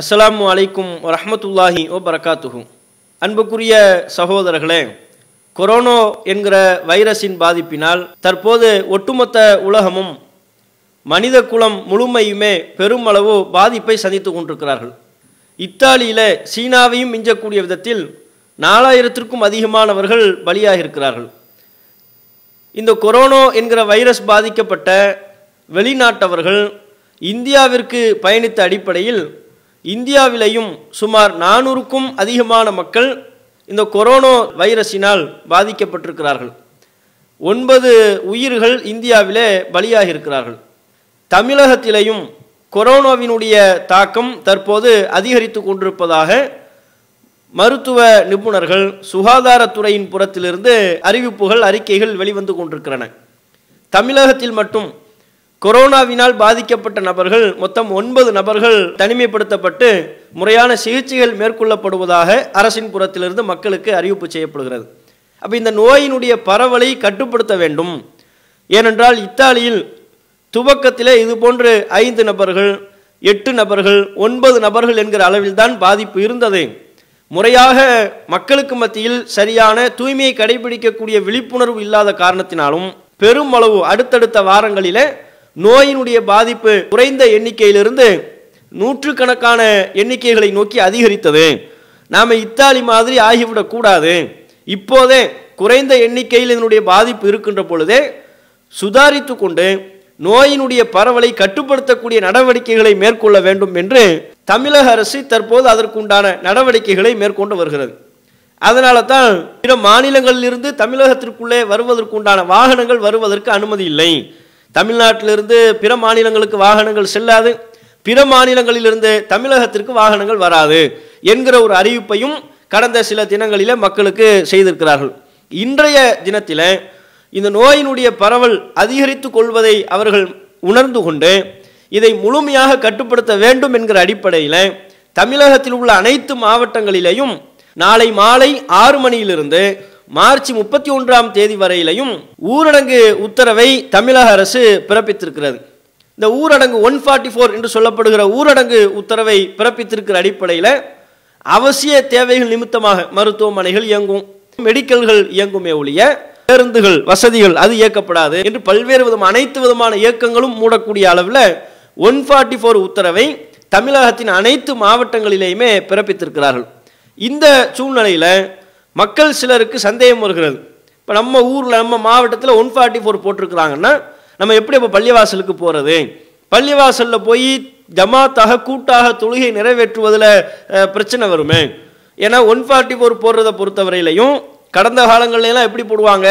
அஸ்லாம் வலைக்கும் வரமத்துல்லாஹி வரகாத்துஹு அன்புக்குரிய சகோதரர்களே கொரோனோ என்கிற வைரஸின் பாதிப்பினால் தற்போது ஒட்டுமொத்த உலகமும் மனித குலம் முழுமையுமே பெருமளவு பாதிப்பை சந்தித்து கொண்டிருக்கிறார்கள் இத்தாலியில் சீனாவையும் மிஞ்சக்கூடிய விதத்தில் நாலாயிரத்திற்கும் அதிகமானவர்கள் பலியாக இருக்கிறார்கள் இந்த கொரோனோ என்கிற வைரஸ் பாதிக்கப்பட்ட வெளிநாட்டவர்கள் இந்தியாவிற்கு பயணித்த அடிப்படையில் இந்தியாவிலையும் சுமார் நானூறுக்கும் அதிகமான மக்கள் இந்த கொரோனா வைரஸினால் பாதிக்கப்பட்டிருக்கிறார்கள் ஒன்பது உயிர்கள் இந்தியாவிலே பலியாக இருக்கிறார்கள் தமிழகத்திலேயும் கொரோனாவினுடைய தாக்கம் தற்போது அதிகரித்து கொண்டிருப்பதாக மருத்துவ நிபுணர்கள் சுகாதாரத்துறையின் புறத்திலிருந்து அறிவிப்புகள் அறிக்கைகள் வெளிவந்து கொண்டிருக்கிறன தமிழகத்தில் மட்டும் கொரோனாவினால் பாதிக்கப்பட்ட நபர்கள் மொத்தம் ஒன்பது நபர்கள் தனிமைப்படுத்தப்பட்டு முறையான சிகிச்சைகள் மேற்கொள்ளப்படுவதாக அரசின் புறத்திலிருந்து மக்களுக்கு அறிவிப்பு செய்யப்படுகிறது அப்போ இந்த நோயினுடைய பரவலை கட்டுப்படுத்த வேண்டும் ஏனென்றால் இத்தாலியில் துவக்கத்தில் இது போன்று ஐந்து நபர்கள் எட்டு நபர்கள் ஒன்பது நபர்கள் என்கிற அளவில் தான் பாதிப்பு இருந்தது முறையாக மக்களுக்கு மத்தியில் சரியான தூய்மையை கடைபிடிக்கக்கூடிய விழிப்புணர்வு இல்லாத காரணத்தினாலும் பெருமளவு அடுத்தடுத்த வாரங்களிலே நோயினுடைய பாதிப்பு குறைந்த எண்ணிக்கையிலிருந்து நூற்றுக்கணக்கான எண்ணிக்கைகளை நோக்கி அதிகரித்தது நாம் இத்தாலி மாதிரி ஆகிவிடக்கூடாது இப்போதே குறைந்த எண்ணிக்கையில் இதனுடைய பாதிப்பு இருக்கின்ற பொழுதே சுதாரித்து கொண்டு நோயினுடைய பரவலை கட்டுப்படுத்தக்கூடிய நடவடிக்கைகளை மேற்கொள்ள வேண்டும் என்று தமிழக அரசு தற்போது அதற்குண்டான நடவடிக்கைகளை மேற்கொண்டு வருகிறது அதனால தான் பிற மாநிலங்களிலிருந்து தமிழகத்திற்குள்ளே வருவதற்குண்டான வாகனங்கள் வருவதற்கு அனுமதி இல்லை தமிழ்நாட்டிலிருந்து பிற மாநிலங்களுக்கு வாகனங்கள் செல்லாது பிற மாநிலங்களிலிருந்து தமிழகத்திற்கு வாகனங்கள் வராது என்கிற ஒரு அறிவிப்பையும் கடந்த சில தினங்களில் மக்களுக்கு செய்திருக்கிறார்கள் இன்றைய தினத்தில் இந்த நோயினுடைய பரவல் அதிகரித்து கொள்வதை அவர்கள் உணர்ந்து கொண்டு இதை முழுமையாக கட்டுப்படுத்த வேண்டும் என்கிற அடிப்படையில் தமிழகத்தில் உள்ள அனைத்து மாவட்டங்களிலேயும் நாளை மாலை ஆறு மணியிலிருந்து மார்ச் முப்பத்தி ஒன்றாம் தேதி வரையிலையும் ஊரடங்கு உத்தரவை தமிழக அரசு பிறப்பித்திருக்கிறது இந்த ஊரடங்கு ஒன் ஃபார்ட்டி ஃபோர் என்று சொல்லப்படுகிற ஊரடங்கு உத்தரவை பிறப்பித்திருக்கிற அடிப்படையில் அவசிய தேவைகள் நிமித்தமாக மருத்துவமனைகள் இயங்கும் மெடிக்கல்கள் இயங்குமே ஒழிய பேருந்துகள் வசதிகள் அது இயக்கப்படாது என்று பல்வேறு விதம் அனைத்து விதமான இயக்கங்களும் மூடக்கூடிய அளவில் ஒன் ஃபார்ட்டி ஃபோர் உத்தரவை தமிழகத்தின் அனைத்து மாவட்டங்களிலேயுமே பிறப்பித்திருக்கிறார்கள் இந்த சூழ்நிலையில் மக்கள் சிலருக்கு சந்தேகம் வருகிறது இப்போ நம்ம ஊரில் நம்ம மாவட்டத்தில் ஒன் ஃபார்ட்டி ஃபோர் போட்டிருக்கிறாங்கன்னா நம்ம எப்படி இப்போ பள்ளிவாசலுக்கு போகிறது பள்ளிவாசலில் போய் ஜமாத்தாக கூட்டாக தொழுகை நிறைவேற்றுவதில் பிரச்சனை வருமே ஏன்னா ஒன் ஃபார்ட்டி ஃபோர் போடுறத பொறுத்தவரையிலையும் கடந்த காலங்கள்லாம் எப்படி போடுவாங்க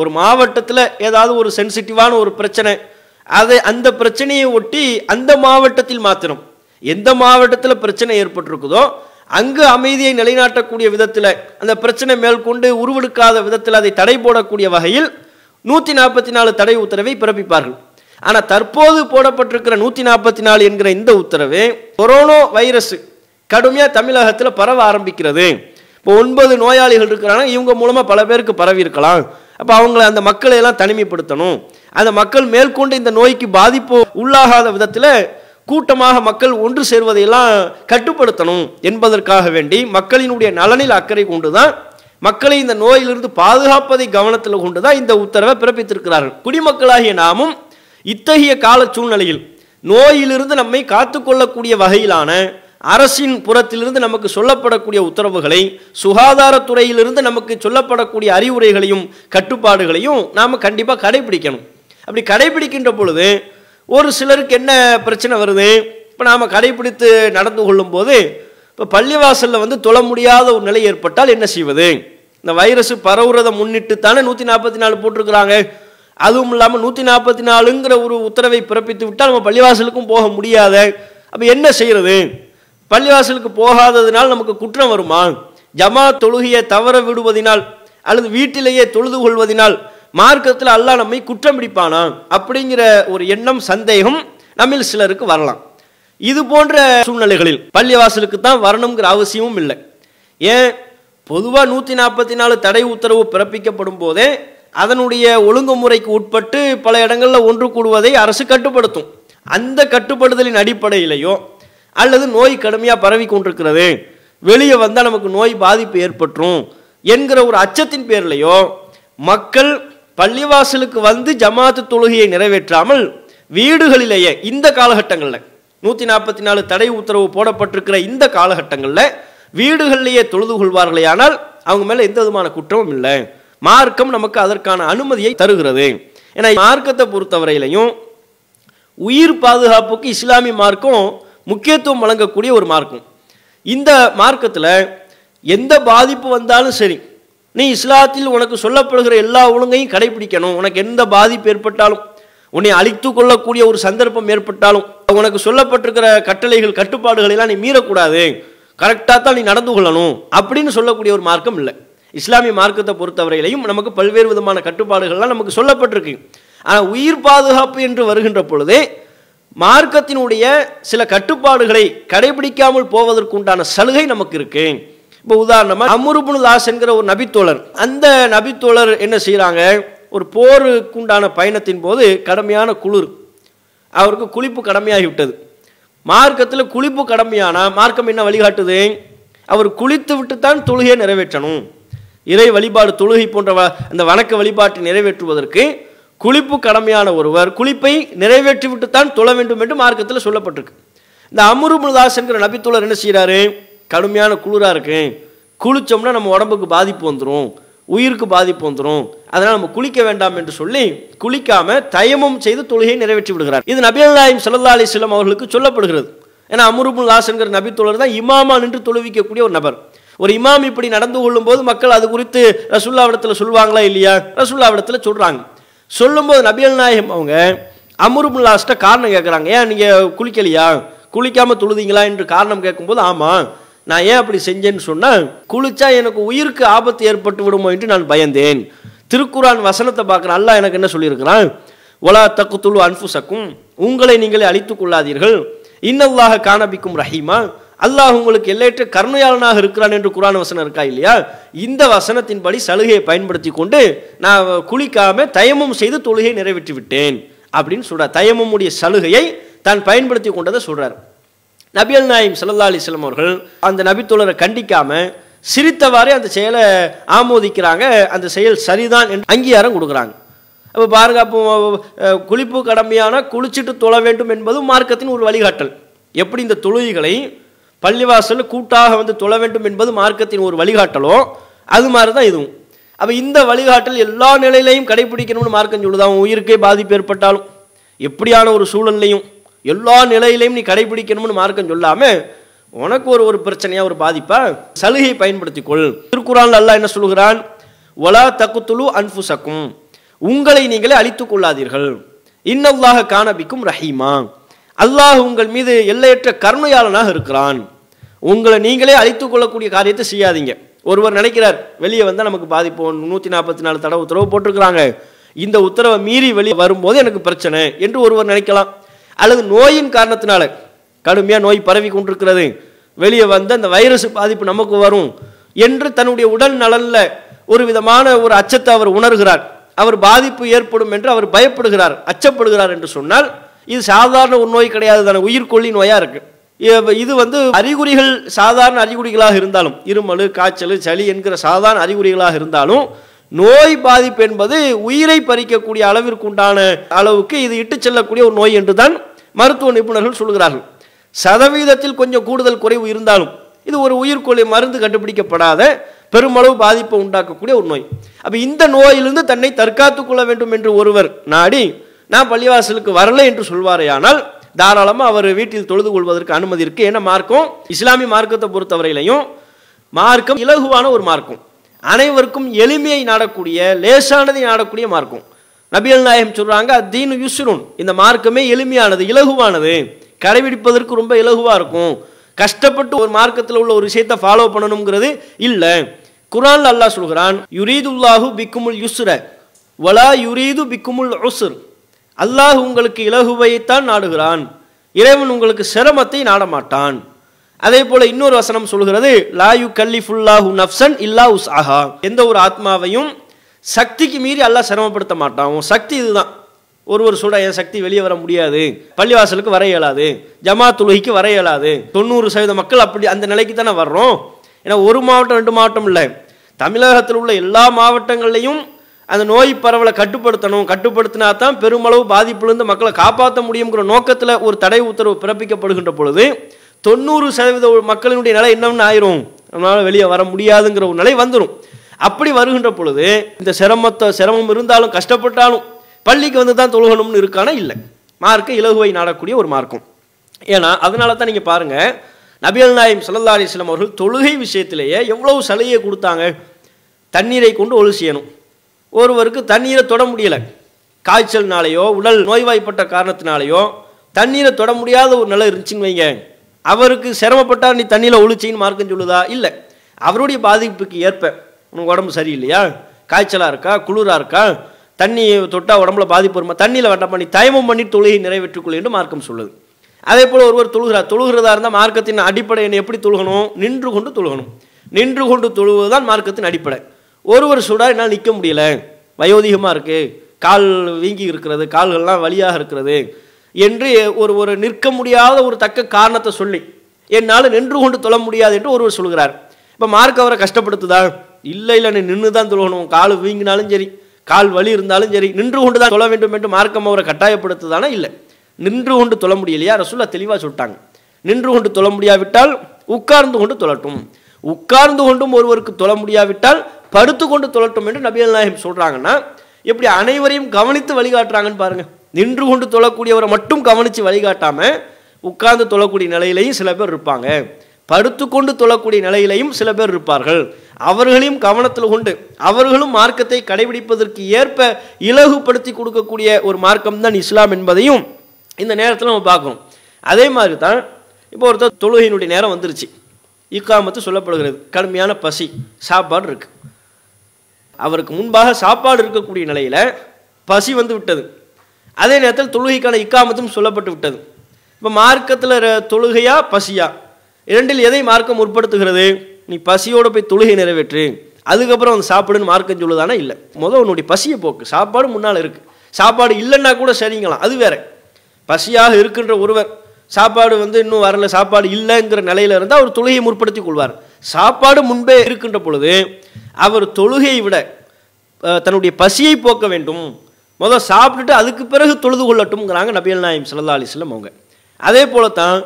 ஒரு மாவட்டத்தில் ஏதாவது ஒரு சென்சிட்டிவான ஒரு பிரச்சனை அதை அந்த பிரச்சனையை ஒட்டி அந்த மாவட்டத்தில் மாத்திரம் எந்த மாவட்டத்தில் பிரச்சனை ஏற்பட்டிருக்குதோ அங்கு அமைதியை நிலைநாட்டக்கூடிய விதத்தில் அந்த பிரச்சனை மேற்கொண்டு உருவெடுக்காத விதத்தில் அதை தடை போடக்கூடிய வகையில் நூற்றி நாற்பத்தி நாலு தடை உத்தரவை பிறப்பிப்பார்கள் ஆனால் தற்போது போடப்பட்டிருக்கிற நூற்றி நாற்பத்தி நாலு என்கிற இந்த உத்தரவு கொரோனா வைரஸ் கடுமையாக தமிழகத்தில் பரவ ஆரம்பிக்கிறது இப்போ ஒன்பது நோயாளிகள் இருக்கிறாங்க இவங்க மூலமாக பல பேருக்கு பரவி இருக்கலாம் அப்போ அவங்கள அந்த மக்களை எல்லாம் தனிமைப்படுத்தணும் அந்த மக்கள் மேற்கொண்டு இந்த நோய்க்கு பாதிப்பு உள்ளாகாத விதத்தில் கூட்டமாக மக்கள் ஒன்று சேர்வதையெல்லாம் கட்டுப்படுத்தணும் என்பதற்காக வேண்டி மக்களினுடைய நலனில் அக்கறை கொண்டுதான் மக்களை இந்த நோயிலிருந்து பாதுகாப்பதை கவனத்தில் கொண்டுதான் இந்த உத்தரவை பிறப்பித்திருக்கிறார்கள் குடிமக்களாகிய நாமும் இத்தகைய கால சூழ்நிலையில் நோயிலிருந்து நம்மை காத்துக்கொள்ளக்கூடிய வகையிலான அரசின் புறத்திலிருந்து நமக்கு சொல்லப்படக்கூடிய உத்தரவுகளை சுகாதாரத்துறையிலிருந்து நமக்கு சொல்லப்படக்கூடிய அறிவுரைகளையும் கட்டுப்பாடுகளையும் நாம் கண்டிப்பாக கடைபிடிக்கணும் அப்படி கடைபிடிக்கின்ற பொழுது ஒரு சிலருக்கு என்ன பிரச்சனை வருது இப்போ நாம் கடைபிடித்து நடந்து கொள்ளும்போது இப்போ பள்ளிவாசலில் வந்து தொழ முடியாத ஒரு நிலை ஏற்பட்டால் என்ன செய்வது இந்த வைரஸ் பரவுறதை முன்னிட்டு தானே நூற்றி நாற்பத்தி நாலு போட்டிருக்கிறாங்க அதுவும் இல்லாமல் நூற்றி நாற்பத்தி நாலுங்கிற ஒரு உத்தரவை பிறப்பித்து விட்டால் நம்ம பள்ளிவாசலுக்கும் போக முடியாத அப்போ என்ன செய்கிறது பள்ளிவாசலுக்கு போகாததினால் நமக்கு குற்றம் வருமா ஜமா தொழுகையை தவற விடுவதினால் அல்லது வீட்டிலேயே தொழுது கொள்வதினால் மார்க்கத்தில் அல்லாஹ் நம்மை குற்றம் பிடிப்பானா அப்படிங்கிற ஒரு எண்ணம் சந்தேகம் நம்மில் சிலருக்கு வரலாம் இது போன்ற சூழ்நிலைகளில் பள்ளிவாசலுக்கு தான் வரணுங்கிற அவசியமும் இல்லை ஏன் பொதுவாக நூற்றி நாற்பத்தி நாலு தடை உத்தரவு பிறப்பிக்கப்படும் போதே அதனுடைய ஒழுங்குமுறைக்கு உட்பட்டு பல இடங்களில் ஒன்று கூடுவதை அரசு கட்டுப்படுத்தும் அந்த கட்டுப்படுதலின் அடிப்படையிலையோ அல்லது நோய் கடுமையாக பரவி கொண்டிருக்கிறது வெளியே வந்தால் நமக்கு நோய் பாதிப்பு ஏற்பட்டுரும் என்கிற ஒரு அச்சத்தின் பேர்லையோ மக்கள் பள்ளிவாசலுக்கு வந்து ஜமாத்து தொழுகையை நிறைவேற்றாமல் வீடுகளிலேயே இந்த காலகட்டங்களில் நூற்றி நாற்பத்தி நாலு தடை உத்தரவு போடப்பட்டிருக்கிற இந்த காலகட்டங்களில் வீடுகளிலேயே தொழுது கொள்வார்களே ஆனால் அவங்க மேலே எந்த விதமான குற்றமும் இல்லை மார்க்கம் நமக்கு அதற்கான அனுமதியை தருகிறது ஏன்னா மார்க்கத்தை பொறுத்தவரையிலையும் உயிர் பாதுகாப்புக்கு இஸ்லாமிய மார்க்கம் முக்கியத்துவம் வழங்கக்கூடிய ஒரு மார்க்கம் இந்த மார்க்கத்தில் எந்த பாதிப்பு வந்தாலும் சரி நீ இஸ்லாத்தில் உனக்கு சொல்லப்படுகிற எல்லா ஒழுங்கையும் கடைபிடிக்கணும் உனக்கு எந்த பாதிப்பு ஏற்பட்டாலும் உன்னை அழித்து கொள்ளக்கூடிய ஒரு சந்தர்ப்பம் ஏற்பட்டாலும் உனக்கு சொல்லப்பட்டிருக்கிற கட்டளைகள் கட்டுப்பாடுகள் எல்லாம் நீ மீறக்கூடாது கரெக்டாக தான் நீ நடந்து கொள்ளணும் அப்படின்னு சொல்லக்கூடிய ஒரு மார்க்கம் இல்லை இஸ்லாமிய மார்க்கத்தை பொறுத்தவரையிலையும் நமக்கு பல்வேறு விதமான கட்டுப்பாடுகள்லாம் நமக்கு சொல்லப்பட்டிருக்கு ஆனால் உயிர் பாதுகாப்பு என்று வருகின்ற பொழுதே மார்க்கத்தினுடைய சில கட்டுப்பாடுகளை கடைபிடிக்காமல் போவதற்குண்டான சலுகை நமக்கு இருக்குது இப்போ உதாரணமாக அமுருபுனு தாஸ் என்கிற ஒரு நபித்தோழர் அந்த நபித்தோழர் என்ன செய்கிறாங்க ஒரு போருக்குண்டான பயணத்தின் போது கடுமையான குளிர் அவருக்கு குளிப்பு கடமையாகிவிட்டது மார்க்கத்தில் குளிப்பு கடமையானால் மார்க்கம் என்ன வழிகாட்டுது அவர் குளித்து விட்டு தான் தொழுகையை நிறைவேற்றணும் இறை வழிபாடு தொழுகை போன்ற அந்த வணக்க வழிபாட்டை நிறைவேற்றுவதற்கு குளிப்பு கடமையான ஒருவர் குளிப்பை நிறைவேற்றிவிட்டு தான் தொழ வேண்டும் என்று மார்க்கத்தில் சொல்லப்பட்டிருக்கு இந்த அமுருமுதாஸ் என்கிற நபித்தோழர் என்ன செய்கிறாரு கடுமையான குளிராக இருக்கும் குளித்தோம்னா நம்ம உடம்புக்கு பாதிப்பு வந்துடும் உயிருக்கு பாதிப்பு வந்துடும் அதனால் நம்ம குளிக்க வேண்டாம் என்று சொல்லி குளிக்காமல் தயமும் செய்து தொழுகையை நிறைவேற்றி விடுகிறார் இது நபியல்லாயும் சல்லா அலிஸ்லாம் அவர்களுக்கு சொல்லப்படுகிறது ஏன்னா அமருபுல் லாசன்கிற நபி தொழர் தான் இமாமா நின்று தொழுவிக்கக்கூடிய ஒரு நபர் ஒரு இமாம் இப்படி நடந்து கொள்ளும் போது மக்கள் அது குறித்து ரசுல்லாவிடத்தில் சொல்லுவாங்களா இல்லையா ரசுல்லாவிடத்தில் சொல்கிறாங்க சொல்லும்போது நபியல் நாயகம் அவங்க அமருபுல் லாஸ்ட்டை காரணம் கேட்குறாங்க ஏன் நீங்கள் குளிக்கலையா குளிக்காமல் தொழுதிங்களா என்று காரணம் கேட்கும்போது ஆமாம் நான் ஏன் அப்படி செஞ்சேன்னு சொன்னால் குளிச்சா எனக்கு உயிருக்கு ஆபத்து ஏற்பட்டு விடுமோ என்று நான் பயந்தேன் திருக்குறான் வசனத்தை பார்க்குறேன் அல்லாஹ் எனக்கு என்ன சொல்லியிருக்கிறான் ஒலா தக்குத்துழு அன்புசக்கும் உங்களை நீங்களே அழித்து கொள்ளாதீர்கள் இன்னல்லாக காணபிக்கும் ரஹீமா அல்லாஹ் உங்களுக்கு எல்லையற்ற கருணையாளனாக இருக்கிறான் என்று குரான் வசனம் இருக்கா இல்லையா இந்த வசனத்தின்படி சலுகையை பயன்படுத்தி கொண்டு நான் குளிக்காம தயமும் செய்து தொழுகையை நிறைவேற்றி விட்டேன் அப்படின்னு சொல்கிறார் தயமமுடைய சலுகையை தான் பயன்படுத்தி கொண்டதை சொல்கிறார் நபியல் நாயிம் சல்லா அலிஸ்லம் அவர்கள் அந்த நபித்தோழரை கண்டிக்காமல் சிரித்தவாறே அந்த செயலை ஆமோதிக்கிறாங்க அந்த செயல் சரிதான் என்று அங்கீகாரம் கொடுக்குறாங்க அப்போ பாதுகாப்பு குளிப்பு கடமையான குளிச்சுட்டு தொழ வேண்டும் என்பது மார்க்கத்தின் ஒரு வழிகாட்டல் எப்படி இந்த தொழுகைகளை பள்ளிவாசலில் கூட்டாக வந்து தொழ வேண்டும் என்பது மார்க்கத்தின் ஒரு வழிகாட்டலோ அது மாதிரி தான் இதுவும் அப்போ இந்த வழிகாட்டல் எல்லா நிலையிலையும் கடைபிடிக்கணும்னு மார்க்கம் சொல்லுதான் உயிருக்கே பாதிப்பு ஏற்பட்டாலும் எப்படியான ஒரு சூழல்லையும் எல்லா நிலையிலையும் நீ கடைபிடிக்கணும்னு மார்க்கம் சொல்லாமல் உனக்கு ஒரு ஒரு பிரச்சனையாக ஒரு பாதிப்பா சலுகையை கொள் திருக்குறான் அல்லா என்ன சொல்கிறான் ஒலா தக்குத்துலு அன்புசக்கும் உங்களை நீங்களே அழித்துக் கொள்ளாதீர்கள் இன்னல்லாக காணபிக்கும் ரஹீமா அல்லாஹ் உங்கள் மீது எல்லையற்ற கருணையாளனாக இருக்கிறான் உங்களை நீங்களே அழித்துக் கொள்ளக்கூடிய காரியத்தை செய்யாதீங்க ஒருவர் நினைக்கிறார் வெளியே வந்தால் நமக்கு பாதிப்பு நூற்றி நாற்பத்தி நாலு தடவை உத்தரவு போட்டிருக்கிறாங்க இந்த உத்தரவை மீறி வெளியே வரும்போது எனக்கு பிரச்சனை என்று ஒருவர் நினைக்கலாம் அல்லது நோயின் காரணத்தினால கடுமையாக நோய் பரவி கொண்டிருக்கிறது வெளியே வந்து அந்த வைரஸ் பாதிப்பு நமக்கு வரும் என்று தன்னுடைய உடல் நலனில் ஒரு விதமான ஒரு அச்சத்தை அவர் உணர்கிறார் அவர் பாதிப்பு ஏற்படும் என்று அவர் பயப்படுகிறார் அச்சப்படுகிறார் என்று சொன்னால் இது சாதாரண ஒரு நோய் கிடையாது தானே உயிர்கொல்லி நோயாக இருக்குது இது வந்து அறிகுறிகள் சாதாரண அறிகுறிகளாக இருந்தாலும் இருமல் காய்ச்சல் சளி என்கிற சாதாரண அறிகுறிகளாக இருந்தாலும் நோய் பாதிப்பு என்பது உயிரை பறிக்கக்கூடிய அளவிற்கு உண்டான அளவுக்கு இது இட்டு செல்லக்கூடிய ஒரு நோய் என்று தான் மருத்துவ நிபுணர்கள் சொல்கிறார்கள் சதவீதத்தில் கொஞ்சம் கூடுதல் குறைவு இருந்தாலும் இது ஒரு உயிர்கொலை மருந்து கண்டுபிடிக்கப்படாத பெருமளவு பாதிப்பை உண்டாக்கக்கூடிய ஒரு நோய் அப்போ இந்த நோயிலிருந்து தன்னை தற்காத்து கொள்ள வேண்டும் என்று ஒருவர் நாடி நான் பள்ளிவாசலுக்கு வரல என்று ஆனால் தாராளமாக அவர் வீட்டில் தொழுது கொள்வதற்கு அனுமதி இருக்குது ஏன்னா மார்க்கம் இஸ்லாமிய மார்க்கத்தை பொறுத்தவரையிலையும் மார்க்கம் இலகுவான ஒரு மார்க்கம் அனைவருக்கும் எளிமையை நாடக்கூடிய லேசானதை நாடக்கூடிய மார்க்கம் நபியல் நாயகம் சொல்கிறாங்க தீனு யுஸ்ருன் இந்த மார்க்கமே எளிமையானது இலகுவானது கடைபிடிப்பதற்கு ரொம்ப இலகுவாக இருக்கும் கஷ்டப்பட்டு ஒரு மார்க்கத்தில் உள்ள ஒரு விஷயத்தை ஃபாலோ பண்ணணுங்கிறது இல்லை குரான் அல்லா சொல்கிறான் யுரீதுல்லாஹு பிக்குமுல் யுசுர வலா யுரீது பிக்குமுல் உசுர் அல்லாஹ் உங்களுக்கு இலகுவைத்தான் நாடுகிறான் இறைவன் உங்களுக்கு சிரமத்தை நாடமாட்டான் அதே போல இன்னொரு வசனம் சொல்கிறது லாயு கல்லிஃபுல்லாஹு நப்சன் இல்லா உஸ் ஆஹா எந்த ஒரு ஆத்மாவையும் சக்திக்கு மீறி எல்லாம் சிரமப்படுத்த மாட்டான் உன் சக்தி இதுதான் ஒரு ஒரு சொல்கிற என் சக்தி வெளியே வர முடியாது பள்ளிவாசலுக்கு வர இயலாது ஜமாத்துலுகிக்கு வர இயலாது தொண்ணூறு சதவீத மக்கள் அப்படி அந்த நிலைக்கு தானே வர்றோம் ஏன்னா ஒரு மாவட்டம் ரெண்டு மாவட்டம் இல்லை தமிழகத்தில் உள்ள எல்லா மாவட்டங்கள்லையும் அந்த நோய் பரவலை கட்டுப்படுத்தணும் கட்டுப்படுத்தினா தான் பெருமளவு பாதிப்புலேருந்து மக்களை காப்பாற்ற முடியுங்கிற நோக்கத்தில் ஒரு தடை உத்தரவு பிறப்பிக்கப்படுகின்ற பொழுது தொண்ணூறு சதவீத மக்களினுடைய நிலை என்னன்னு ஆயிரும் நம்மளால் வெளியே வர முடியாதுங்கிற ஒரு நிலை வந்துடும் அப்படி வருகின்ற பொழுது இந்த சிரமத்தை சிரமம் இருந்தாலும் கஷ்டப்பட்டாலும் பள்ளிக்கு வந்து தான் தொழுகணும்னு இருக்கானா இல்லை மார்க்கு இலகுவை நாடக்கூடிய ஒரு மார்க்கும் ஏன்னா அதனால தான் நீங்கள் பாருங்கள் நபியல் நாயம் சல்லா அலிஸ்லாம் அவர்கள் தொழுகை விஷயத்திலேயே எவ்வளவு சலுகையை கொடுத்தாங்க தண்ணீரை கொண்டு ஒழு செய்யணும் ஒருவருக்கு தண்ணீரை தொட முடியலை காய்ச்சல்னாலேயோ உடல் நோய்வாய்ப்பட்ட காரணத்தினாலேயோ தண்ணீரை தொட முடியாத ஒரு நிலை இருந்துச்சுன்னு வைங்க அவருக்கு சிரமப்பட்டார் நீ தண்ணியில் ஒழிச்சின்னு மார்க்குன்னு சொல்லுதா இல்லை அவருடைய பாதிப்புக்கு ஏற்ப உனக்கு உடம்பு சரியில்லையா காய்ச்சலாக இருக்கா குளிராக இருக்கா தண்ணி தொட்டால் உடம்புல பாதிப்பு வருமா தண்ணியில் வட்டம் பண்ணி தயமம் பண்ணி தொழுகை நிறைவேற்றிக்கொள்ள என்று மார்க்கம் சொல்லுது அதே போல் ஒருவர் தொழுகிறார் தொழுகிறதா இருந்தால் மார்க்கத்தின் அடிப்படை எப்படி தொழுகணும் நின்று கொண்டு தொழுகணும் நின்று கொண்டு தொழுவது தான் மார்க்கத்தின் அடிப்படை ஒருவர் சூடாக என்னால் நிற்க முடியல வயோதிகமாக இருக்குது கால் வீங்கி இருக்கிறது கால்கள்லாம் வழியாக இருக்கிறது என்று ஒரு ஒரு நிற்க முடியாத ஒரு தக்க காரணத்தை சொல்லி என்னால் நின்று கொண்டு தொழ முடியாது என்று ஒருவர் சொல்கிறார் இப்போ மார்க் அவரை கஷ்டப்படுத்துதா இல்லை இல்லை நீ நின்று தான் தொழுகணும் கால் வீங்கினாலும் சரி கால் வலி இருந்தாலும் சரி நின்று கொண்டு தான் தொழ வேண்டும் என்று மார்க்கம் அவரை கட்டாயப்படுத்துதானே இல்லை நின்று கொண்டு தொழ முடியலையா ரசூல்லா தெளிவாக சொல்லிட்டாங்க நின்று கொண்டு தொழ முடியாவிட்டால் உட்கார்ந்து கொண்டு தொழட்டும் உட்கார்ந்து கொண்டும் ஒருவருக்கு தொழ முடியாவிட்டால் படுத்து கொண்டு தொழட்டும் என்று நபி நாயகம் சொல்கிறாங்கன்னா எப்படி அனைவரையும் கவனித்து வழிகாட்டுறாங்கன்னு பாருங்கள் நின்று கொண்டு தொழக்கூடியவரை மட்டும் கவனித்து வழிகாட்டாமல் உட்கார்ந்து தொழக்கூடிய நிலையிலையும் சில பேர் இருப்பாங்க படுத்து கொண்டு தொழக்கூடிய நிலையிலையும் சில பேர் இருப்பார்கள் அவர்களையும் கவனத்தில் கொண்டு அவர்களும் மார்க்கத்தை கடைபிடிப்பதற்கு ஏற்ப இலகுப்படுத்தி கொடுக்கக்கூடிய ஒரு மார்க்கம் தான் இஸ்லாம் என்பதையும் இந்த நேரத்தில் நம்ம பார்க்கணும் அதே மாதிரி தான் இப்போ ஒருத்தர் தொழுகையினுடைய நேரம் வந்துருச்சு இக்காமத்து சொல்லப்படுகிறது கடுமையான பசி சாப்பாடு இருக்குது அவருக்கு முன்பாக சாப்பாடு இருக்கக்கூடிய நிலையில் பசி வந்து விட்டது அதே நேரத்தில் தொழுகைக்கான இக்காமத்தும் சொல்லப்பட்டு விட்டது இப்போ மார்க்கத்தில் தொழுகையா பசியா இரண்டில் எதை மார்க்கம் முற்படுத்துகிறது நீ பசியோடு போய் தொழுகை நிறைவேற்று அதுக்கப்புறம் வந்து சாப்பிடுன்னு மார்க்கம் சொல்லுதானா இல்லை முதல் உன்னுடைய பசியை போக்கு சாப்பாடு முன்னால் இருக்குது சாப்பாடு இல்லைன்னா கூட சரிங்களாம் அது வேற பசியாக இருக்குன்ற ஒருவர் சாப்பாடு வந்து இன்னும் வரல சாப்பாடு இல்லைங்கிற நிலையில இருந்தால் அவர் தொழுகையை முற்படுத்தி கொள்வார் சாப்பாடு முன்பே இருக்கின்ற பொழுது அவர் தொழுகையை விட தன்னுடைய பசியை போக்க வேண்டும் முதல் சாப்பிட்டுட்டு அதுக்கு பிறகு தொழுது கொள்ளட்டும்ங்கிறாங்க நபியல் நாயம் சல்லா அலிஸ்லம் அவங்க அதே போல தான்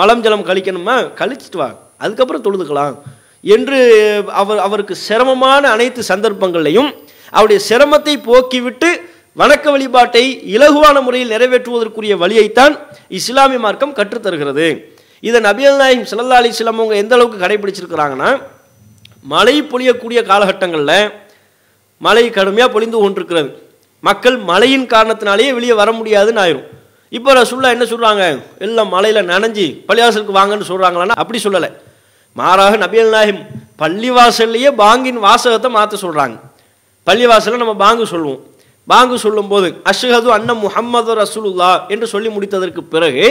மலம் ஜலம் கழிக்கணுமா கழிச்சிட்டு வா அதுக்கப்புறம் தொழுதுக்கலாம் என்று அவர் அவருக்கு சிரமமான அனைத்து சந்தர்ப்பங்களையும் அவருடைய சிரமத்தை போக்கிவிட்டு வணக்க வழிபாட்டை இலகுவான முறையில் நிறைவேற்றுவதற்குரிய வழியைத்தான் இஸ்லாமிய மார்க்கம் கற்றுத்தருகிறது இதை நபியல் நாயகம் சிலல்லா அலி இஸ்லாம் அவங்க எந்த அளவுக்கு கடைபிடிச்சிருக்கிறாங்கன்னா மழை பொழியக்கூடிய காலகட்டங்களில் மழை கடுமையாக பொழிந்து கொண்டிருக்கிறது மக்கள் மழையின் காரணத்தினாலேயே வெளியே வர முடியாதுன்னு ஆயிரும் இப்போ ரசுல்லா என்ன சொல்கிறாங்க எல்லாம் மழையில் நனைஞ்சி பள்ளியாசலுக்கு வாங்கன்னு சொல்கிறாங்களான்னா அப்படி சொல்லலை மாறாக நபியல் பள்ளி வாசல்லையே பாங்கின் வாசகத்தை மாற்ற சொல்கிறாங்க பள்ளிவாசலில் நம்ம பாங்கு சொல்லுவோம் பாங்கு சொல்லும்போது அஷ்ஹது அண்ணம் முஹம்மது ரசூலுல்லா என்று சொல்லி முடித்ததற்கு பிறகு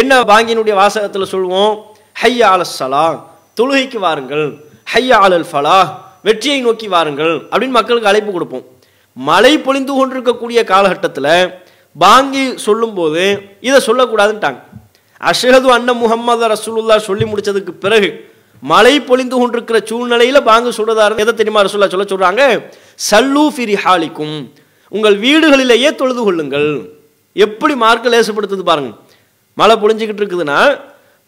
என்ன பாங்கினுடைய வாசகத்தில் சொல்லுவோம் ஹையா சலா தொழுகைக்கு வாருங்கள் ஹையா அலல் ஃபலா வெற்றியை நோக்கி வாருங்கள் அப்படின்னு மக்களுக்கு அழைப்பு கொடுப்போம் மழை பொழிந்து கொண்டிருக்கக்கூடிய காலகட்டத்தில் பாங்கி சொல்லும்போது இதை சொல்லக்கூடாதுன்ட்டாங்க அஷ்ஹது அன்ன முஹம்மது ரசூலுல்லா சொல்லி முடித்ததுக்கு பிறகு மழை பொழிந்து கொண்டிருக்கிற சூழ்நிலையில் பாங்கு சுடுறதாரு எதை தெரியுமா சொல்ல சொல்ல சொல்கிறாங்க சல்லூ ஃபிரிஹாலிக்கும் ஹாலிக்கும் உங்கள் வீடுகளிலேயே தொழுது கொள்ளுங்கள் எப்படி மார்க்க லேசப்படுத்துது பாருங்கள் மழை பொழிஞ்சிக்கிட்டு இருக்குதுன்னா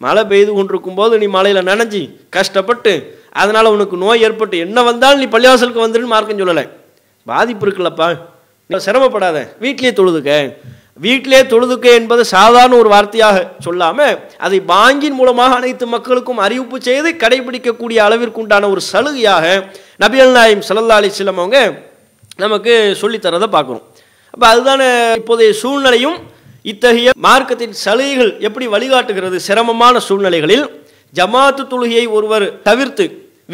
மழை பெய்து கொண்டிருக்கும் போது நீ மழையில் நனைஞ்சி கஷ்டப்பட்டு அதனால் உனக்கு நோய் ஏற்பட்டு என்ன வந்தாலும் நீ பள்ளிவாசலுக்கு வந்துடுன்னு மார்க்கன்னு சொல்லலை பாதிப்பு இருக்குல்லப்பா நீ சிரமப்படாத வீட்லேயே தொழுதுக்க வீட்டிலே தொழுதுக்கே என்பது சாதாரண ஒரு வார்த்தையாக சொல்லாமல் அதை பாங்கின் மூலமாக அனைத்து மக்களுக்கும் அறிவிப்பு செய்து கடைபிடிக்கக்கூடிய அளவிற்கு உண்டான ஒரு சலுகையாக நபியல் நாயம் அலி சிலம் அவங்க நமக்கு சொல்லித்தரதை பார்க்குறோம் அப்போ அதுதான இப்போதைய சூழ்நிலையும் இத்தகைய மார்க்கத்தின் சலுகைகள் எப்படி வழிகாட்டுகிறது சிரமமான சூழ்நிலைகளில் ஜமாத்து தொழுகையை ஒருவர் தவிர்த்து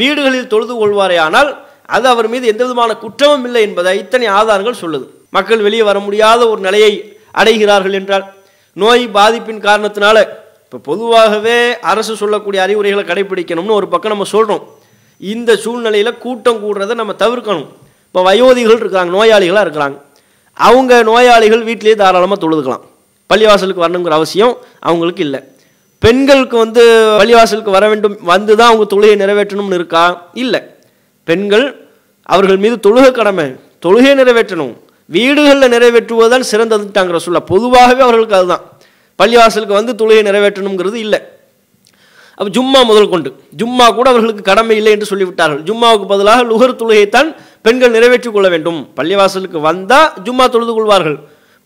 வீடுகளில் தொழுது கொள்வாரேயானால் அது அவர் மீது எந்த விதமான குற்றமும் இல்லை என்பதை இத்தனை ஆதாரங்கள் சொல்லுது மக்கள் வெளியே வர முடியாத ஒரு நிலையை அடைகிறார்கள் என்றால் நோய் பாதிப்பின் காரணத்தினால இப்போ பொதுவாகவே அரசு சொல்லக்கூடிய அறிவுரைகளை கடைபிடிக்கணும்னு ஒரு பக்கம் நம்ம சொல்கிறோம் இந்த சூழ்நிலையில் கூட்டம் கூடுறதை நம்ம தவிர்க்கணும் இப்போ வயோதிகள் இருக்கிறாங்க நோயாளிகளாக இருக்கிறாங்க அவங்க நோயாளிகள் வீட்டிலேயே தாராளமாக தொழுதுக்கலாம் பள்ளிவாசலுக்கு வரணுங்கிற அவசியம் அவங்களுக்கு இல்லை பெண்களுக்கு வந்து பள்ளிவாசலுக்கு வர வேண்டும் வந்து தான் அவங்க தொழுகை நிறைவேற்றணும்னு இருக்கா இல்லை பெண்கள் அவர்கள் மீது தொழுக கடமை தொழுகை நிறைவேற்றணும் வீடுகளில் நிறைவேற்றுவதுதான் சிறந்ததுட்டாங்கிற சொல்ல பொதுவாகவே அவர்களுக்கு அதுதான் பள்ளிவாசலுக்கு வந்து தொழுகை நிறைவேற்றணுங்கிறது இல்லை அப்போ ஜும்மா முதல் கொண்டு ஜும்மா கூட அவர்களுக்கு கடமை இல்லை என்று சொல்லிவிட்டார்கள் ஜும்மாவுக்கு பதிலாக லுகர் தொழுகைத்தான் பெண்கள் நிறைவேற்றிக் கொள்ள வேண்டும் பள்ளிவாசலுக்கு வந்தால் ஜும்மா தொழுது கொள்வார்கள்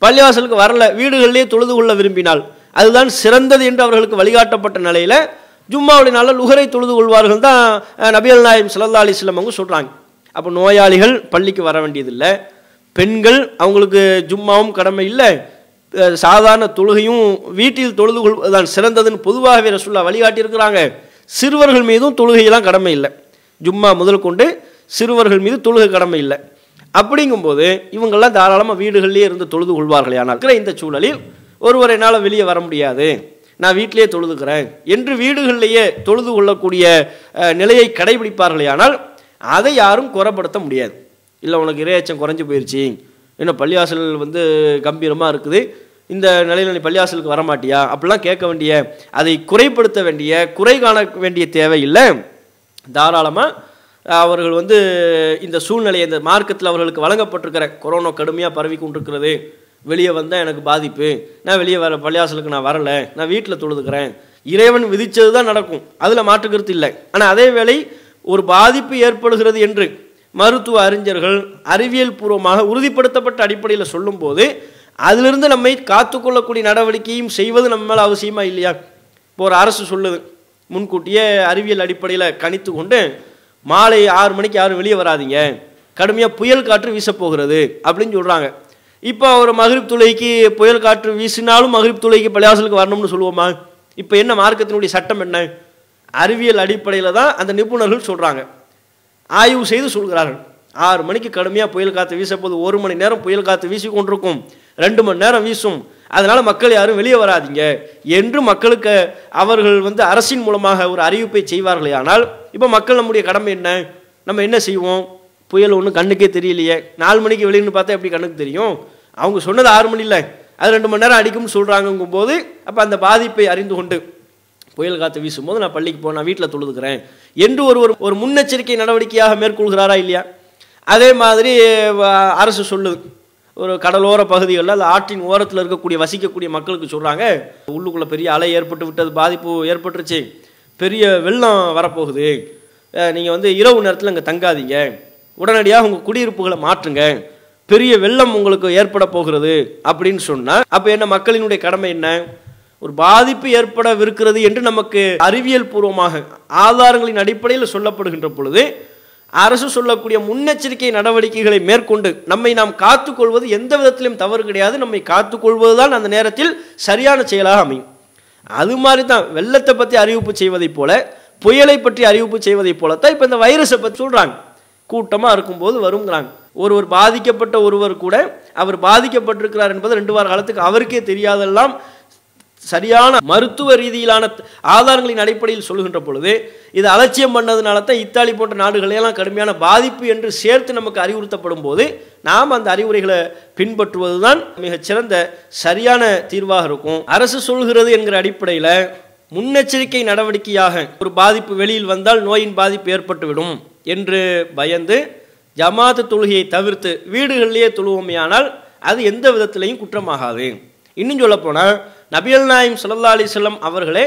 பள்ளிவாசலுக்கு வரல வீடுகளிலேயே தொழுது கொள்ள விரும்பினால் அதுதான் சிறந்தது என்று அவர்களுக்கு வழிகாட்டப்பட்ட நிலையில் ஜும்மாவுடைய நாளில் லுகரை தொழுது கொள்வார்கள் தான் நபியல் நாயம் சல்லா அலிஸ்லாம் அவங்க சொல்கிறாங்க அப்போ நோயாளிகள் பள்ளிக்கு வர வேண்டியதில்லை பெண்கள் அவங்களுக்கு ஜும்மாவும் கடமை இல்லை சாதாரண தொழுகையும் வீட்டில் தொழுது கொள்வதுதான் சிறந்ததுன்னு பொதுவாகவே ரசுல்லா வழிகாட்டியிருக்கிறாங்க சிறுவர்கள் மீதும் தொழுகையெல்லாம் கடமை இல்லை ஜும்மா முதல் கொண்டு சிறுவர்கள் மீது தொழுகை கடமை இல்லை அப்படிங்கும்போது இவங்கெல்லாம் தாராளமாக வீடுகள்லேயே இருந்து தொழுது கொள்வார்கள் ஆனால் இந்த சூழலில் ஒருவர் என்னால் வெளியே வர முடியாது நான் வீட்டிலேயே தொழுதுக்கிறேன் என்று வீடுகளிலேயே தொழுது கொள்ளக்கூடிய நிலையை கடைபிடிப்பார்களே ஆனால் அதை யாரும் குறப்படுத்த முடியாது இல்லை உனக்கு இரையச்சம் குறைஞ்சி போயிடுச்சு இன்னும் பள்ளியாசல் வந்து கம்பீரமாக இருக்குது இந்த நிலையில் நீ பள்ளியாசலுக்கு வரமாட்டியா அப்படிலாம் கேட்க வேண்டிய அதை குறைப்படுத்த வேண்டிய குறை காண வேண்டிய தேவை இல்லை தாராளமாக அவர்கள் வந்து இந்த சூழ்நிலை இந்த மார்க்கத்தில் அவர்களுக்கு வழங்கப்பட்டிருக்கிற கொரோனா கடுமையாக பரவி கொண்டிருக்கிறது வெளியே வந்தால் எனக்கு பாதிப்பு நான் வெளியே வர பள்ளியாசலுக்கு நான் வரலை நான் வீட்டில் தொழுதுக்கிறேன் இறைவன் விதித்தது தான் நடக்கும் அதில் மாற்றுக்கிறது இல்லை ஆனால் அதே வேளை ஒரு பாதிப்பு ஏற்படுகிறது என்று மருத்துவ அறிஞர்கள் அறிவியல் பூர்வமாக உறுதிப்படுத்தப்பட்ட அடிப்படையில் சொல்லும்போது அதிலிருந்து நம்மை காத்துக்கொள்ளக்கூடிய நடவடிக்கையும் செய்வது நம்ம மேலே அவசியமா இல்லையா இப்போ ஒரு அரசு சொல்லுது முன்கூட்டியே அறிவியல் அடிப்படையில் கணித்து கொண்டு மாலை ஆறு மணிக்கு யாரும் வெளியே வராதிங்க கடுமையாக புயல் காற்று வீசப்போகிறது அப்படின்னு சொல்கிறாங்க இப்போ அவர் மகிழ்ப் துளைக்கு புயல் காற்று வீசினாலும் மகிழ்ப் துளைக்கு பள்ளியாசலுக்கு வரணும்னு சொல்லுவோமா இப்போ என்ன மார்க்கத்தினுடைய சட்டம் என்ன அறிவியல் அடிப்படையில் தான் அந்த நிபுணர்கள் சொல்கிறாங்க ஆய்வு செய்து சொல்கிறார்கள் ஆறு மணிக்கு கடுமையாக புயல் காற்று வீசப்போது ஒரு மணி நேரம் புயல் காற்று வீசி கொண்டிருக்கும் ரெண்டு மணி நேரம் வீசும் அதனால் மக்கள் யாரும் வெளியே வராதிங்க என்று மக்களுக்கு அவர்கள் வந்து அரசின் மூலமாக ஒரு அறிவிப்பை செய்வார்களே ஆனால் இப்போ மக்கள் நம்முடைய கடமை என்ன நம்ம என்ன செய்வோம் புயல் ஒன்றும் கண்ணுக்கே தெரியலையே நாலு மணிக்கு வெளியின்னு பார்த்தா எப்படி கண்ணுக்கு தெரியும் அவங்க சொன்னது ஆறு இல்லை அது ரெண்டு மணி நேரம் அடிக்கும்னு போது அப்போ அந்த பாதிப்பை அறிந்து கொண்டு புயல் காற்று வீசும்போது நான் பள்ளிக்கு போக நான் வீட்டில் தொழுதுக்கிறேன் என்று ஒரு ஒரு ஒரு முன்னெச்சரிக்கை நடவடிக்கையாக மேற்கொள்கிறாரா இல்லையா அதே மாதிரி அரசு சொல்லுது ஒரு கடலோர பகுதிகளில் அல்ல ஆற்றின் ஓரத்தில் இருக்கக்கூடிய வசிக்கக்கூடிய மக்களுக்கு சொல்கிறாங்க உள்ளுக்குள்ளே பெரிய அலை ஏற்பட்டு விட்டது பாதிப்பு ஏற்பட்டுருச்சு பெரிய வெள்ளம் வரப்போகுது நீங்கள் வந்து இரவு நேரத்தில் இங்கே தங்காதீங்க உடனடியாக உங்கள் குடியிருப்புகளை மாற்றுங்க பெரிய வெள்ளம் உங்களுக்கு ஏற்பட போகிறது அப்படின்னு சொன்னால் அப்போ என்ன மக்களினுடைய கடமை என்ன ஒரு பாதிப்பு ஏற்படவிருக்கிறது என்று நமக்கு அறிவியல் பூர்வமாக ஆதாரங்களின் அடிப்படையில் சொல்லப்படுகின்ற பொழுது அரசு சொல்லக்கூடிய முன்னெச்சரிக்கை நடவடிக்கைகளை மேற்கொண்டு நம்மை நாம் காத்துக்கொள்வது எந்த விதத்திலும் தவறு கிடையாது நம்மை காத்துக்கொள்வதுதான் அந்த நேரத்தில் சரியான செயலாக அமையும் அது மாதிரி தான் வெள்ளத்தை பற்றி அறிவிப்பு செய்வதைப் போல புயலை பற்றி அறிவிப்பு செய்வதைப் போல தான் இப்போ இந்த வைரஸை பற்றி சொல்கிறாங்க கூட்டமாக இருக்கும்போது வருங்கிறாங்க ஒருவர் பாதிக்கப்பட்ட ஒருவர் கூட அவர் பாதிக்கப்பட்டிருக்கிறார் என்பது ரெண்டு வார காலத்துக்கு அவருக்கே தெரியாதெல்லாம் சரியான மருத்துவ ரீதியிலான ஆதாரங்களின் அடிப்படையில் சொல்கின்ற பொழுது இது அலட்சியம் பண்ணதுனால தான் இத்தாலி போன்ற நாடுகளையெல்லாம் கடுமையான பாதிப்பு என்று சேர்த்து நமக்கு அறிவுறுத்தப்படும் போது நாம் அந்த அறிவுரைகளை பின்பற்றுவது தான் மிகச்சிறந்த சரியான தீர்வாக இருக்கும் அரசு சொல்கிறது என்கிற அடிப்படையில் முன்னெச்சரிக்கை நடவடிக்கையாக ஒரு பாதிப்பு வெளியில் வந்தால் நோயின் பாதிப்பு ஏற்பட்டுவிடும் என்று பயந்து ஜமாத்து தொழுகையை தவிர்த்து வீடுகளிலேயே தொழுவோமையானால் அது எந்த விதத்திலையும் குற்றமாகாது இன்னும் சொல்லப்போனால் நபியல் நாயம் சுல்லா அலி செல்லம் அவர்களே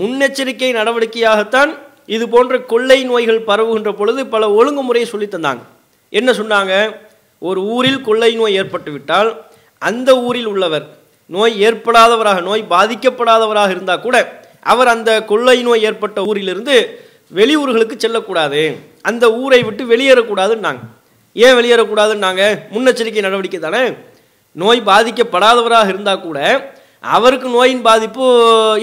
முன்னெச்சரிக்கை நடவடிக்கையாகத்தான் இது போன்ற கொள்ளை நோய்கள் பரவுகின்ற பொழுது பல ஒழுங்குமுறையை சொல்லித்தந்தாங்க என்ன சொன்னாங்க ஒரு ஊரில் கொள்ளை நோய் ஏற்பட்டுவிட்டால் அந்த ஊரில் உள்ளவர் நோய் ஏற்படாதவராக நோய் பாதிக்கப்படாதவராக இருந்தால் கூட அவர் அந்த கொள்ளை நோய் ஏற்பட்ட ஊரிலிருந்து வெளியூர்களுக்கு செல்லக்கூடாது அந்த ஊரை விட்டு வெளியேறக்கூடாதுன்னாங்க ஏன் வெளியேறக்கூடாதுன்னாங்க முன்னெச்சரிக்கை நடவடிக்கை தானே நோய் பாதிக்கப்படாதவராக இருந்தால் கூட அவருக்கு நோயின் பாதிப்பு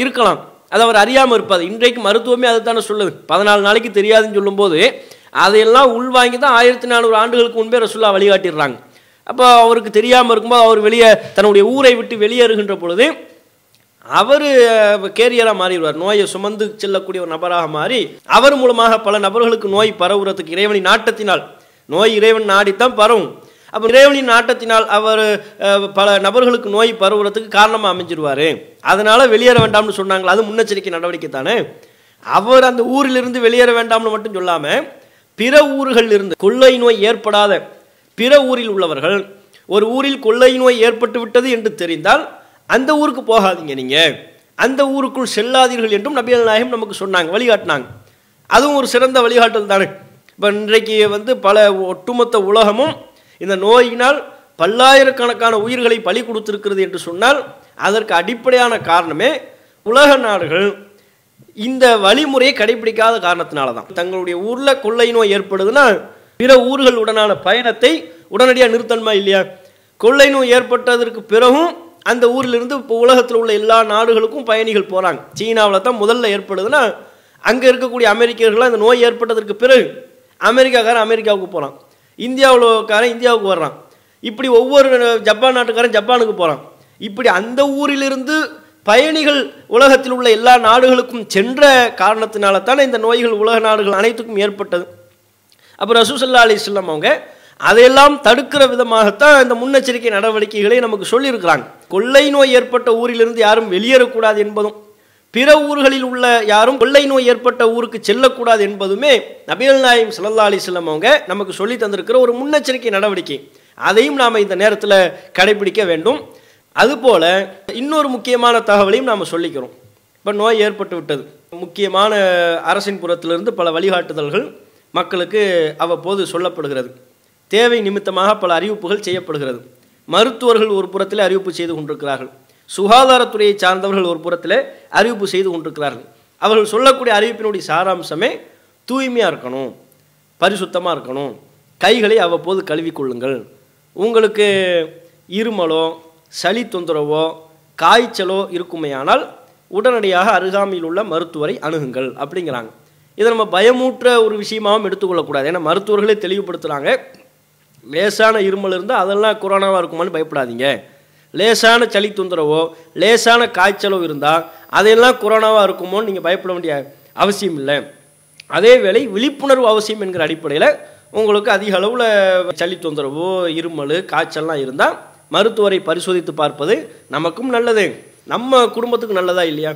இருக்கலாம் அது அவர் அறியாமல் இருப்பார் இன்றைக்கு மருத்துவமே அது தானே சொல்லுது பதினாலு நாளைக்கு தெரியாதுன்னு சொல்லும்போது அதையெல்லாம் உள்வாங்கி தான் ஆயிரத்தி நானூறு ஆண்டுகளுக்கு முன்பே ரசுல்லா வழிகாட்டிடுறாங்க அப்போ அவருக்கு தெரியாமல் இருக்கும்போது அவர் வெளியே தன்னுடைய ஊரை விட்டு வெளியேறுகின்ற பொழுது அவர் கேரியராக மாறிடுவார் நோயை சுமந்து செல்லக்கூடிய ஒரு நபராக மாறி அவர் மூலமாக பல நபர்களுக்கு நோய் பரவுறதுக்கு இறைவனின் நாட்டத்தினால் நோய் இறைவன் நாடித்தான் பரவும் அப்போ இறைவனின் நாட்டத்தினால் அவர் பல நபர்களுக்கு நோய் பரவுறதுக்கு காரணமாக அமைஞ்சிருவார் அதனால் வெளியேற வேண்டாம்னு சொன்னாங்களா அது முன்னெச்சரிக்கை நடவடிக்கை தானே அவர் அந்த ஊரிலிருந்து வெளியேற வேண்டாம்னு மட்டும் சொல்லாமல் பிற ஊர்களில் இருந்து கொள்ளை நோய் ஏற்படாத பிற ஊரில் உள்ளவர்கள் ஒரு ஊரில் கொள்ளை நோய் ஏற்பட்டு விட்டது என்று தெரிந்தால் அந்த ஊருக்கு போகாதீங்க நீங்கள் அந்த ஊருக்குள் செல்லாதீர்கள் என்றும் நபிகள் நாயகம் நமக்கு சொன்னாங்க வழிகாட்டினாங்க அதுவும் ஒரு சிறந்த வழிகாட்டல் தானே இப்போ இன்றைக்கு வந்து பல ஒட்டுமொத்த உலகமும் இந்த நோயினால் பல்லாயிரக்கணக்கான உயிர்களை பலி கொடுத்திருக்கிறது என்று சொன்னால் அதற்கு அடிப்படையான காரணமே உலக நாடுகள் இந்த வழிமுறையை கடைபிடிக்காத காரணத்தினால தான் தங்களுடைய ஊரில் கொள்ளை நோய் ஏற்படுதுன்னா பிற ஊர்களுடனான பயணத்தை உடனடியாக நிறுத்தணுமா இல்லையா கொள்ளை நோய் ஏற்பட்டதற்கு பிறகும் அந்த ஊரிலிருந்து இப்போ உலகத்தில் உள்ள எல்லா நாடுகளுக்கும் பயணிகள் போகிறாங்க சீனாவில் தான் முதல்ல ஏற்படுதுன்னா அங்கே இருக்கக்கூடிய அமெரிக்கர்களாக அந்த நோய் ஏற்பட்டதற்கு பிறகு அமெரிக்காக்காரன் அமெரிக்காவுக்கு போகிறான் இந்தியாவில் காரன் இந்தியாவுக்கு வர்றான் இப்படி ஒவ்வொரு ஜப்பான் நாட்டுக்காரன் ஜப்பானுக்கு போகிறான் இப்படி அந்த ஊரிலிருந்து பயணிகள் உலகத்தில் உள்ள எல்லா நாடுகளுக்கும் சென்ற காரணத்தினால தானே இந்த நோய்கள் உலக நாடுகள் அனைத்துக்கும் ஏற்பட்டது அப்போ ரசூசல்லா அலி இஸ்லாம் அவங்க அதையெல்லாம் தடுக்கிற விதமாகத்தான் இந்த முன்னெச்சரிக்கை நடவடிக்கைகளை நமக்கு சொல்லியிருக்கிறாங்க கொள்ளை நோய் ஏற்பட்ட ஊரிலிருந்து யாரும் வெளியேறக்கூடாது என்பதும் பிற ஊர்களில் உள்ள யாரும் கொள்ளை நோய் ஏற்பட்ட ஊருக்கு செல்லக்கூடாது என்பதுமே நபிகள் நாயம் சல்லா அலிஸ்லாம் அவங்க நமக்கு சொல்லி தந்திருக்கிற ஒரு முன்னெச்சரிக்கை நடவடிக்கை அதையும் நாம் இந்த நேரத்தில் கடைபிடிக்க வேண்டும் அதுபோல் இன்னொரு முக்கியமான தகவலையும் நாம் சொல்லிக்கிறோம் இப்போ நோய் ஏற்பட்டு விட்டது முக்கியமான அரசின் புறத்திலிருந்து பல வழிகாட்டுதல்கள் மக்களுக்கு அவ்வப்போது சொல்லப்படுகிறது தேவை நிமித்தமாக பல அறிவிப்புகள் செய்யப்படுகிறது மருத்துவர்கள் ஒரு புறத்தில் அறிவிப்பு செய்து கொண்டிருக்கிறார்கள் சுகாதாரத்துறையை சார்ந்தவர்கள் ஒரு புறத்தில் அறிவிப்பு செய்து கொண்டிருக்கிறார்கள் அவர்கள் சொல்லக்கூடிய அறிவிப்பினுடைய சாராம்சமே தூய்மையாக இருக்கணும் பரிசுத்தமாக இருக்கணும் கைகளை அவ்வப்போது கழுவிக்கொள்ளுங்கள் உங்களுக்கு இருமலோ சளி தொந்தரவோ காய்ச்சலோ இருக்குமேயானால் உடனடியாக அருகாமையில் உள்ள மருத்துவரை அணுகுங்கள் அப்படிங்கிறாங்க இதை நம்ம பயமூற்ற ஒரு விஷயமாகவும் எடுத்துக்கொள்ளக்கூடாது ஏன்னா மருத்துவர்களே தெளிவுபடுத்துகிறாங்க லேசான இருமல் இருந்தால் அதெல்லாம் கொரோனாவாக இருக்குமான்னு பயப்படாதீங்க லேசான சளி தொந்தரவோ லேசான காய்ச்சலோ இருந்தால் அதையெல்லாம் கொரோனாவாக இருக்குமோன்னு நீங்கள் பயப்பட வேண்டிய அவசியம் இல்லை அதே வேளை விழிப்புணர்வு அவசியம் என்கிற அடிப்படையில் உங்களுக்கு அதிக அளவில் சளி தொந்தரவோ இருமல் காய்ச்சல்லாம் இருந்தால் மருத்துவரை பரிசோதித்து பார்ப்பது நமக்கும் நல்லது நம்ம குடும்பத்துக்கு நல்லதா இல்லையா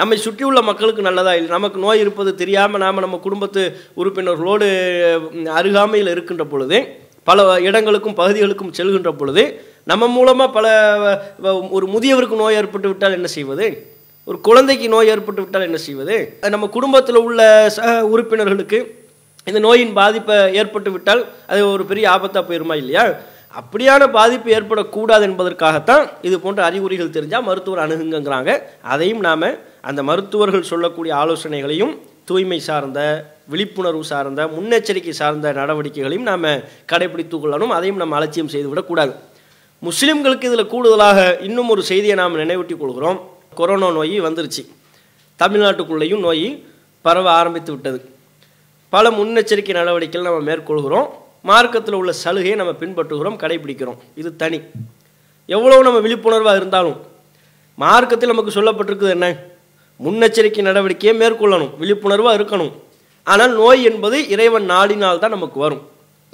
நம்மை சுற்றியுள்ள மக்களுக்கு நல்லதா இல்லை நமக்கு நோய் இருப்பது தெரியாமல் நாம் நம்ம குடும்பத்து உறுப்பினர்களோடு அருகாமையில் இருக்கின்ற பொழுது பல இடங்களுக்கும் பகுதிகளுக்கும் செல்கின்ற பொழுது நம்ம மூலமாக பல ஒரு முதியவருக்கு நோய் ஏற்பட்டு விட்டால் என்ன செய்வது ஒரு குழந்தைக்கு நோய் ஏற்பட்டு விட்டால் என்ன செய்வது நம்ம குடும்பத்தில் உள்ள சக உறுப்பினர்களுக்கு இந்த நோயின் பாதிப்பை ஏற்பட்டு விட்டால் அது ஒரு பெரிய ஆபத்தாக போயிருமா இல்லையா அப்படியான பாதிப்பு ஏற்படக்கூடாது என்பதற்காகத்தான் இது போன்ற அறிகுறிகள் தெரிஞ்சால் மருத்துவர் அணுகுங்கிறாங்க அதையும் நாம் அந்த மருத்துவர்கள் சொல்லக்கூடிய ஆலோசனைகளையும் தூய்மை சார்ந்த விழிப்புணர்வு சார்ந்த முன்னெச்சரிக்கை சார்ந்த நடவடிக்கைகளையும் நாம் கடைபிடித்து கொள்ளணும் அதையும் நம்ம அலட்சியம் செய்துவிடக்கூடாது முஸ்லீம்களுக்கு இதில் கூடுதலாக இன்னும் ஒரு செய்தியை நாம் நினைவூட்டி கொள்கிறோம் கொரோனா நோய் வந்துருச்சு தமிழ்நாட்டுக்குள்ளேயும் நோய் பரவ ஆரம்பித்து விட்டது பல முன்னெச்சரிக்கை நடவடிக்கைகள் நம்ம மேற்கொள்கிறோம் மார்க்கத்தில் உள்ள சலுகையை நம்ம பின்பற்றுகிறோம் கடைபிடிக்கிறோம் இது தனி எவ்வளோ நம்ம விழிப்புணர்வாக இருந்தாலும் மார்க்கத்தில் நமக்கு சொல்லப்பட்டிருக்குது என்ன முன்னெச்சரிக்கை நடவடிக்கையை மேற்கொள்ளணும் விழிப்புணர்வாக இருக்கணும் ஆனால் நோய் என்பது இறைவன் நாடினால் தான் நமக்கு வரும்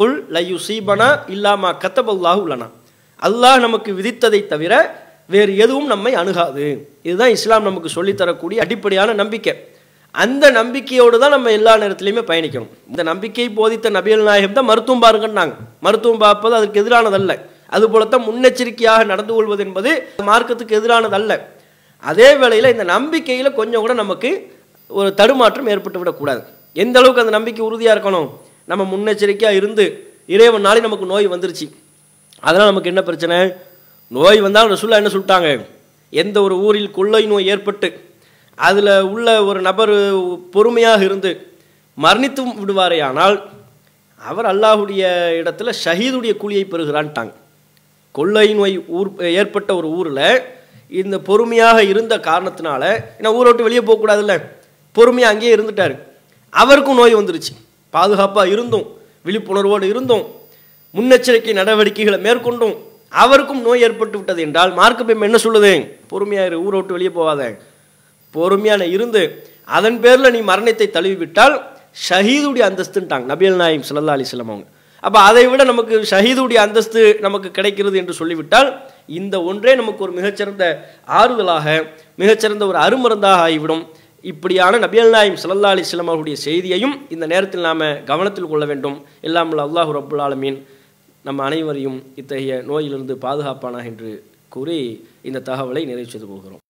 குள் லையு சீபனா இல்லாமா கத்தபகுதாக உள்ளனா அல்லாஹ் நமக்கு விதித்ததை தவிர வேறு எதுவும் நம்மை அணுகாது இதுதான் இஸ்லாம் நமக்கு சொல்லித்தரக்கூடிய அடிப்படையான நம்பிக்கை அந்த நம்பிக்கையோடு தான் நம்ம எல்லா நேரத்திலையுமே பயணிக்கணும் இந்த நம்பிக்கை போதித்த நபியல் நாயகம் தான் மருத்துவம் பாருங்கன்னாங்க மருத்துவம் பார்ப்பது அதற்கு எதிரானதல்ல அது போலத்தான் முன்னெச்சரிக்கையாக நடந்து கொள்வது என்பது மார்க்கத்துக்கு எதிரானதல்ல அதே வேளையில் இந்த நம்பிக்கையில் கொஞ்சம் கூட நமக்கு ஒரு தடுமாற்றம் ஏற்பட்டு விடக்கூடாது எந்த அளவுக்கு அந்த நம்பிக்கை உறுதியாக இருக்கணும் நம்ம முன்னெச்சரிக்கையாக இருந்து இறைவன் நாளை நமக்கு நோய் வந்துருச்சு அதனால் நமக்கு என்ன பிரச்சனை நோய் வந்தால் ரசுல்லா என்ன சொல்லிட்டாங்க எந்த ஒரு ஊரில் கொள்ளை நோய் ஏற்பட்டு அதில் உள்ள ஒரு நபர் பொறுமையாக இருந்து மரணித்து விடுவாரே ஆனால் அவர் அல்லாஹுடைய இடத்துல ஷஹீதுடைய கூலியை பெறுகிறான்ட்டாங்க கொள்ளை நோய் ஊர் ஏற்பட்ட ஒரு ஊரில் இந்த பொறுமையாக இருந்த காரணத்தினால ஏன்னா ஊரை விட்டு வெளியே போகக்கூடாதுல்ல பொறுமையாக அங்கேயே இருந்துட்டார் அவருக்கும் நோய் வந்துருச்சு பாதுகாப்பாக இருந்தும் விழிப்புணர்வோடு இருந்தோம் முன்னெச்சரிக்கை நடவடிக்கைகளை மேற்கொண்டும் அவருக்கும் நோய் ஏற்பட்டு விட்டது என்றால் மார்க்கப்பயம் என்ன சொல்லுது பொறுமையாக ஊரை விட்டு வெளியே போகாத பொறுமையான இருந்து அதன் பேரில் நீ மரணத்தை தழுவிவிட்டால் ஷஹீதுடைய அந்தஸ்துன்ட்டாங்க நபியல் நாயம் சல்லா அலிஸ்லாம் அவங்க அப்போ அதை விட நமக்கு ஷஹீதுடைய அந்தஸ்து நமக்கு கிடைக்கிறது என்று சொல்லிவிட்டால் இந்த ஒன்றே நமக்கு ஒரு மிகச்சிறந்த ஆறுதலாக மிகச்சிறந்த ஒரு அருமருந்தாக ஆகிவிடும் இப்படியான நபியல் நாயம் சல்லா அலிஸ்லாம் அவருடைய செய்தியையும் இந்த நேரத்தில் நாம் கவனத்தில் கொள்ள வேண்டும் இல்லாமல் அல்லாஹு ரபுல் ஆலமீன் நம்ம அனைவரையும் இத்தகைய நோயிலிருந்து பாதுகாப்பானா என்று கூறி இந்த தகவலை நிறைவேற்றது போகிறோம்